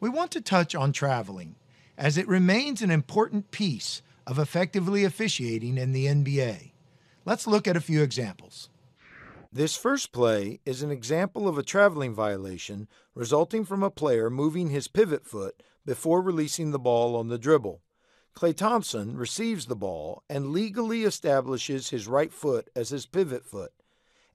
We want to touch on traveling, as it remains an important piece of effectively officiating in the NBA. Let's look at a few examples. This first play is an example of a traveling violation resulting from a player moving his pivot foot before releasing the ball on the dribble. Clay Thompson receives the ball and legally establishes his right foot as his pivot foot.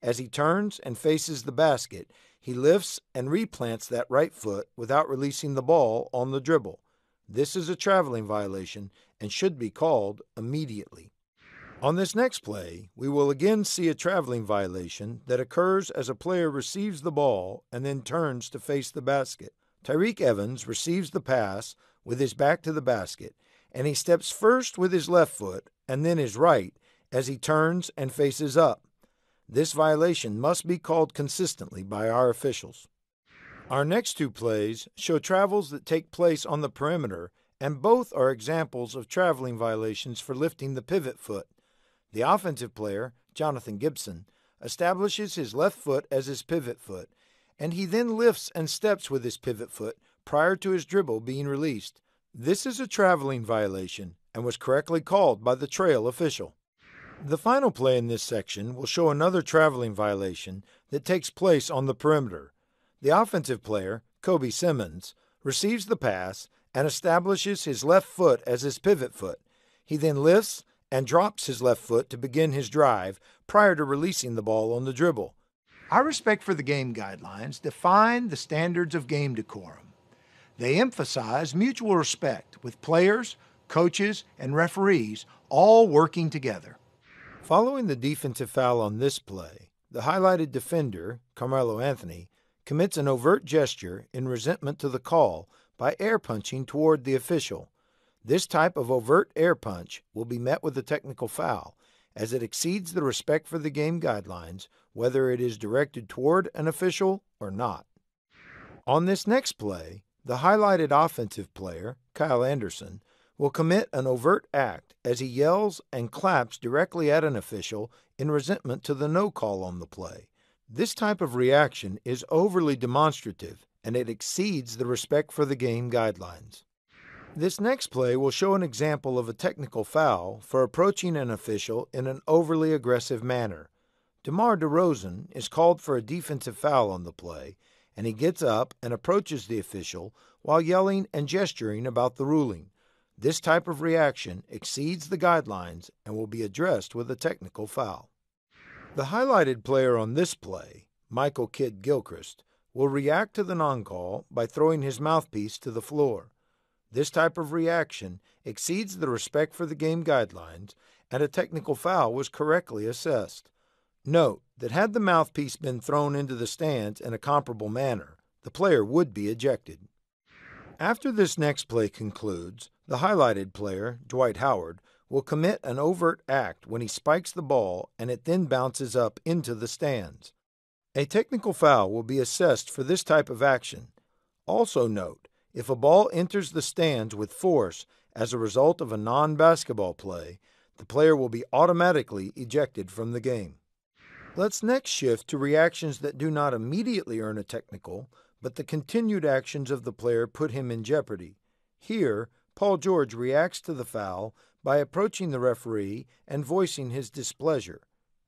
As he turns and faces the basket, he lifts and replants that right foot without releasing the ball on the dribble. This is a traveling violation and should be called immediately. On this next play, we will again see a traveling violation that occurs as a player receives the ball and then turns to face the basket. Tyreek Evans receives the pass with his back to the basket, and he steps first with his left foot and then his right as he turns and faces up. This violation must be called consistently by our officials. Our next two plays show travels that take place on the perimeter, and both are examples of traveling violations for lifting the pivot foot. The offensive player, Jonathan Gibson, establishes his left foot as his pivot foot, and he then lifts and steps with his pivot foot prior to his dribble being released. This is a traveling violation and was correctly called by the trail official. The final play in this section will show another traveling violation that takes place on the perimeter. The offensive player, Kobe Simmons, receives the pass and establishes his left foot as his pivot foot. He then lifts and drops his left foot to begin his drive prior to releasing the ball on the dribble. Our respect for the game guidelines define the standards of game decorum. They emphasize mutual respect with players, coaches, and referees all working together. Following the defensive foul on this play, the highlighted defender, Carmelo Anthony, commits an overt gesture in resentment to the call by air punching toward the official. This type of overt air punch will be met with a technical foul, as it exceeds the respect for the game guidelines, whether it is directed toward an official or not. On this next play, the highlighted offensive player, Kyle Anderson, will commit an overt act as he yells and claps directly at an official in resentment to the no call on the play. This type of reaction is overly demonstrative and it exceeds the respect for the game guidelines. This next play will show an example of a technical foul for approaching an official in an overly aggressive manner. DeMar DeRozan is called for a defensive foul on the play, and he gets up and approaches the official while yelling and gesturing about the ruling. This type of reaction exceeds the guidelines and will be addressed with a technical foul. The highlighted player on this play, Michael Kidd Gilchrist, will react to the non call by throwing his mouthpiece to the floor. This type of reaction exceeds the respect for the game guidelines, and a technical foul was correctly assessed. Note that had the mouthpiece been thrown into the stands in a comparable manner, the player would be ejected. After this next play concludes, the highlighted player, Dwight Howard, will commit an overt act when he spikes the ball and it then bounces up into the stands. A technical foul will be assessed for this type of action. Also, note if a ball enters the stands with force as a result of a non basketball play, the player will be automatically ejected from the game. Let's next shift to reactions that do not immediately earn a technical, but the continued actions of the player put him in jeopardy. Here, Paul George reacts to the foul by approaching the referee and voicing his displeasure.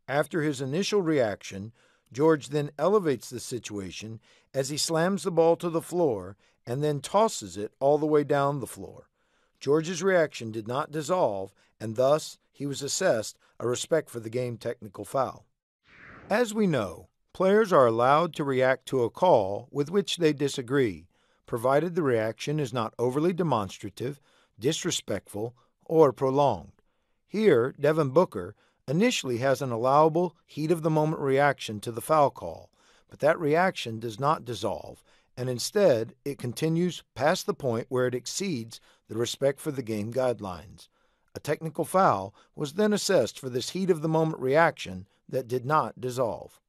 After his initial reaction, George then elevates the situation as he slams the ball to the floor and then tosses it all the way down the floor. George's reaction did not dissolve, and thus he was assessed a respect for the game technical foul. As we know, players are allowed to react to a call with which they disagree, provided the reaction is not overly demonstrative, disrespectful, or prolonged. Here, Devin Booker initially has an allowable heat of the moment reaction to the foul call, but that reaction does not dissolve, and instead it continues past the point where it exceeds the respect for the game guidelines. A technical foul was then assessed for this heat of the moment reaction that did not dissolve.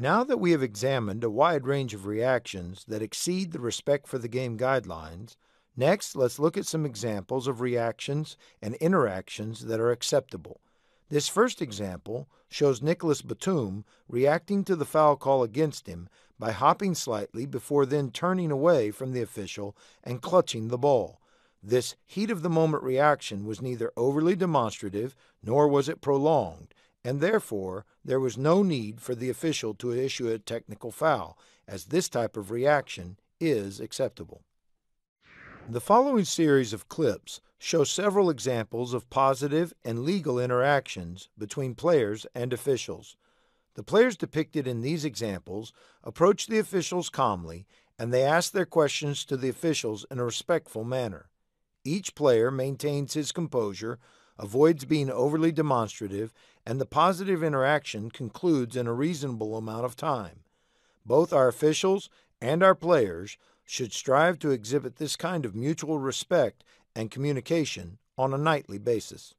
Now that we have examined a wide range of reactions that exceed the respect for the game guidelines, next let's look at some examples of reactions and interactions that are acceptable. This first example shows Nicholas Batum reacting to the foul call against him by hopping slightly before then turning away from the official and clutching the ball. This heat of the moment reaction was neither overly demonstrative nor was it prolonged and therefore there was no need for the official to issue a technical foul, as this type of reaction is acceptable. The following series of clips show several examples of positive and legal interactions between players and officials. The players depicted in these examples approach the officials calmly and they ask their questions to the officials in a respectful manner. Each player maintains his composure, avoids being overly demonstrative, and the positive interaction concludes in a reasonable amount of time. Both our officials and our players should strive to exhibit this kind of mutual respect and communication on a nightly basis.